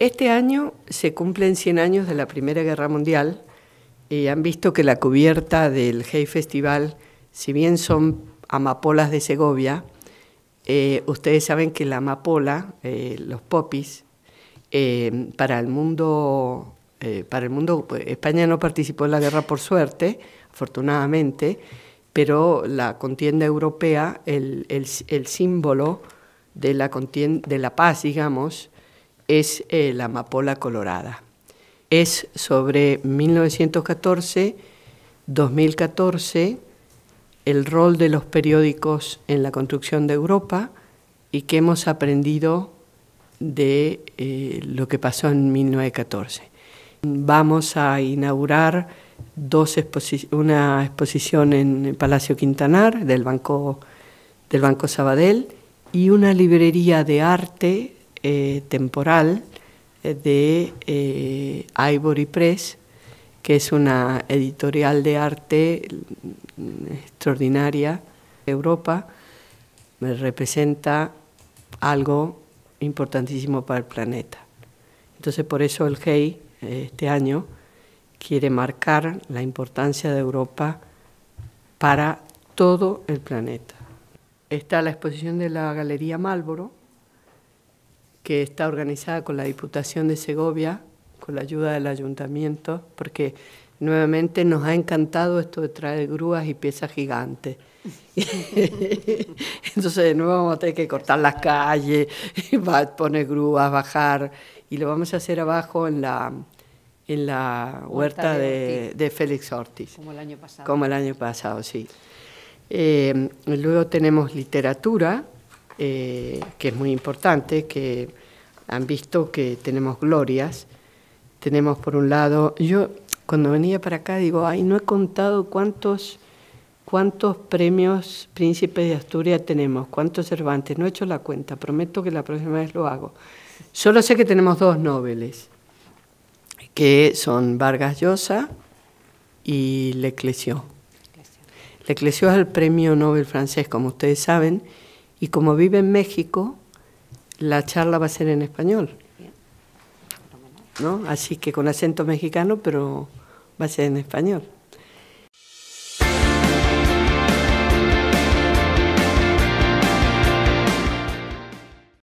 Este año se cumplen 100 años de la Primera Guerra Mundial y han visto que la cubierta del Hey Festival, si bien son amapolas de Segovia, eh, ustedes saben que la amapola, eh, los popis, eh, para el mundo, para el mundo, pues, España no participó en la guerra por suerte, afortunadamente, pero la contienda europea, el, símbolo de la, de la paz, digamos, es eh, La Amapola Colorada. Es sobre 1914, 2014, el rol de los periódicos en la construcción de Europa y qué hemos aprendido de eh, lo que pasó en 1914. Vamos a inaugurar dos una exposición en el Palacio Quintanar del Banco, del Banco Sabadell y una librería de arte eh, temporal eh, de eh, Ivory Press, que es una editorial de arte mm, extraordinaria. Europa representa algo importantísimo para el planeta. Entonces por eso el GEI este año quiere marcar la importancia de Europa para todo el planeta. Está la exposición de la Galería Málboro, que está organizada con la Diputación de Segovia, con la ayuda del ayuntamiento, porque nuevamente nos ha encantado esto de traer grúas y piezas gigantes. Entonces de nuevo vamos a tener que cortar las calles, poner grúas, bajar, y lo vamos a hacer abajo en la, en la huerta, de, Félix Ortiz. Como el año pasado. Como el año pasado, sí. Eh, luego tenemos literatura, eh, que es muy importante, que han visto que tenemos glorias. Tenemos por un lado, yo cuando venía para acá digo, ay, no he contado cuántos, cuántos premios príncipes de Asturias tenemos, cuántos Cervantes, no he hecho la cuenta, prometo que la próxima vez lo hago. Solo sé que tenemos dos Nobeles, que son Vargas Llosa y Leclesio. Leclesio es el premio Nobel francés, como ustedes saben, y como vive en México, la charla va a ser en español. ¿no? Así que con acento mexicano, pero va a ser en español.